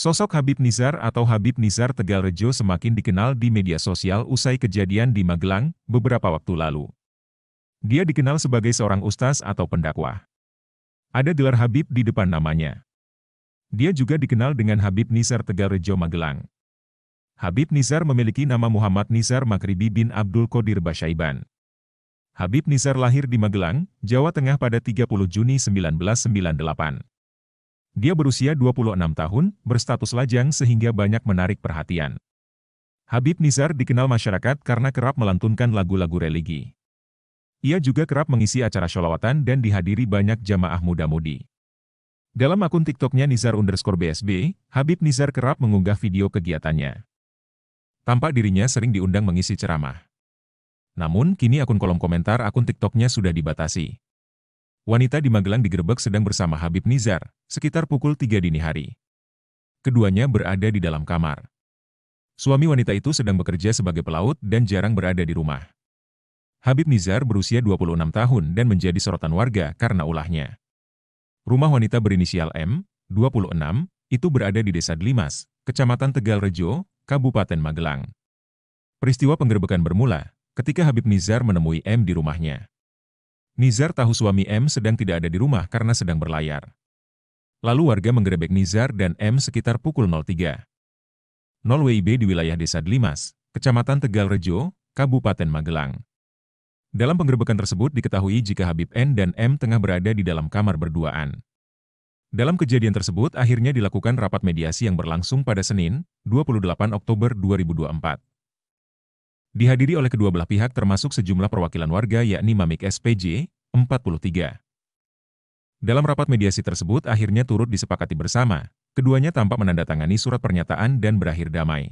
Sosok Habib Nizar atau Habib Nizar Tegalrejo semakin dikenal di media sosial usai kejadian di Magelang beberapa waktu lalu. Dia dikenal sebagai seorang ustaz atau pendakwah. Ada gelar Habib di depan namanya. Dia juga dikenal dengan Habib Nizar Tegalrejo Magelang. Habib Nizar memiliki nama Muhammad Nizar Makribi bin Abdul Qadir Basyaiban. Habib Nizar lahir di Magelang, Jawa Tengah pada 30 Juni 1998. Dia berusia 26 tahun, berstatus lajang sehingga banyak menarik perhatian. Habib Nizar dikenal masyarakat karena kerap melantunkan lagu-lagu religi. Ia juga kerap mengisi acara sholawatan dan dihadiri banyak jamaah muda-mudi. Dalam akun TikToknya Nizar underscore BSB, Habib Nizar kerap mengunggah video kegiatannya. Tampak dirinya sering diundang mengisi ceramah. Namun, kini akun kolom komentar akun TikToknya sudah dibatasi wanita di Magelang digerebek sedang bersama Habib Nizar, sekitar pukul 3 dini hari. Keduanya berada di dalam kamar. Suami wanita itu sedang bekerja sebagai pelaut dan jarang berada di rumah. Habib Nizar berusia 26 tahun dan menjadi sorotan warga karena ulahnya. Rumah wanita berinisial M, 26, itu berada di Desa Delimas, Kecamatan Tegal Rejo, Kabupaten Magelang. Peristiwa penggerbekan bermula ketika Habib Nizar menemui M di rumahnya. Nizar tahu suami M sedang tidak ada di rumah karena sedang berlayar. Lalu warga menggerebek Nizar dan M sekitar pukul 03. 0 WIB di wilayah Desa Delimas, Kecamatan Tegal Rejo, Kabupaten Magelang. Dalam penggerebekan tersebut diketahui jika Habib N dan M tengah berada di dalam kamar berduaan. Dalam kejadian tersebut akhirnya dilakukan rapat mediasi yang berlangsung pada Senin, 28 Oktober 2024. Dihadiri oleh kedua belah pihak termasuk sejumlah perwakilan warga yakni Mamik SPJ, 43. Dalam rapat mediasi tersebut akhirnya turut disepakati bersama, keduanya tampak menandatangani surat pernyataan dan berakhir damai.